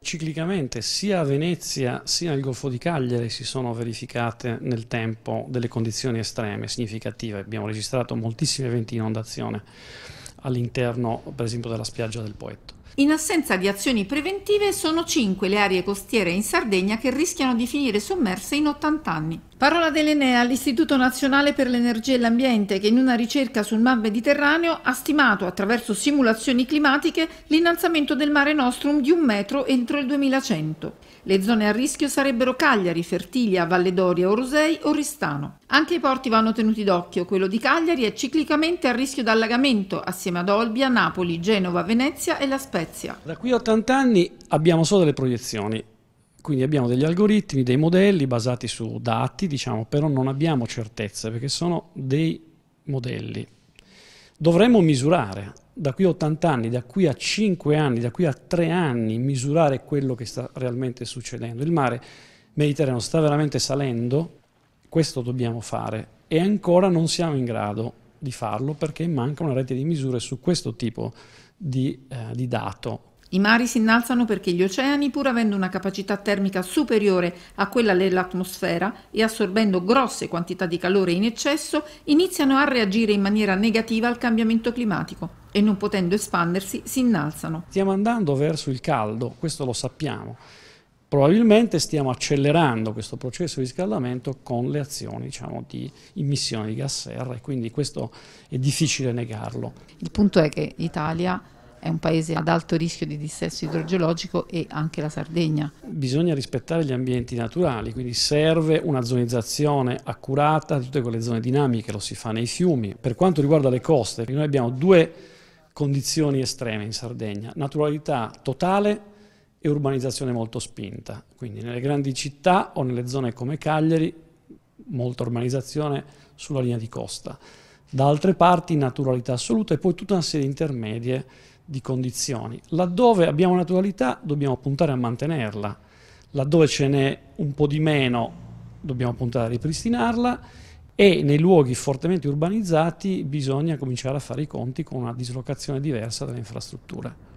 Ciclicamente sia a Venezia sia nel Golfo di Cagliari si sono verificate nel tempo delle condizioni estreme significative, abbiamo registrato moltissimi eventi di inondazione all'interno per esempio della spiaggia del Poetto. In assenza di azioni preventive sono 5 le aree costiere in Sardegna che rischiano di finire sommerse in 80 anni. Parola dell'Enea l'Istituto Nazionale per l'Energia e l'Ambiente che in una ricerca sul Mar Mediterraneo ha stimato attraverso simulazioni climatiche l'innalzamento del mare Nostrum di un metro entro il 2100. Le zone a rischio sarebbero Cagliari, Fertiglia, Valle d'Oria, Orosei o Ristano. Anche i porti vanno tenuti d'occhio. Quello di Cagliari è ciclicamente a rischio d'allagamento assieme ad Olbia, Napoli, Genova, Venezia e La Spezia. Spezia. Da qui a 80 anni abbiamo solo delle proiezioni, quindi abbiamo degli algoritmi, dei modelli basati su dati, diciamo, però non abbiamo certezze perché sono dei modelli. Dovremmo misurare da qui a 80 anni, da qui a 5 anni, da qui a 3 anni, misurare quello che sta realmente succedendo. Il mare Mediterraneo sta veramente salendo, questo dobbiamo fare e ancora non siamo in grado di farlo perché manca una rete di misure su questo tipo di, eh, di dato. I mari si innalzano perché gli oceani, pur avendo una capacità termica superiore a quella dell'atmosfera e assorbendo grosse quantità di calore in eccesso, iniziano a reagire in maniera negativa al cambiamento climatico e non potendo espandersi si innalzano. Stiamo andando verso il caldo, questo lo sappiamo. Probabilmente stiamo accelerando questo processo di riscaldamento con le azioni diciamo, di immissione di gas serra e quindi questo è difficile negarlo. Il punto è che l'Italia è un paese ad alto rischio di dissesto idrogeologico e anche la Sardegna. Bisogna rispettare gli ambienti naturali, quindi serve una zonizzazione accurata di tutte quelle zone dinamiche, lo si fa nei fiumi. Per quanto riguarda le coste, noi abbiamo due condizioni estreme in Sardegna, naturalità totale e urbanizzazione molto spinta. Quindi nelle grandi città o nelle zone come Cagliari, molta urbanizzazione sulla linea di costa. Da altre parti naturalità assoluta e poi tutta una serie di intermedie di condizioni. Laddove abbiamo naturalità dobbiamo puntare a mantenerla, laddove ce n'è un po' di meno dobbiamo puntare a ripristinarla e nei luoghi fortemente urbanizzati bisogna cominciare a fare i conti con una dislocazione diversa delle infrastrutture.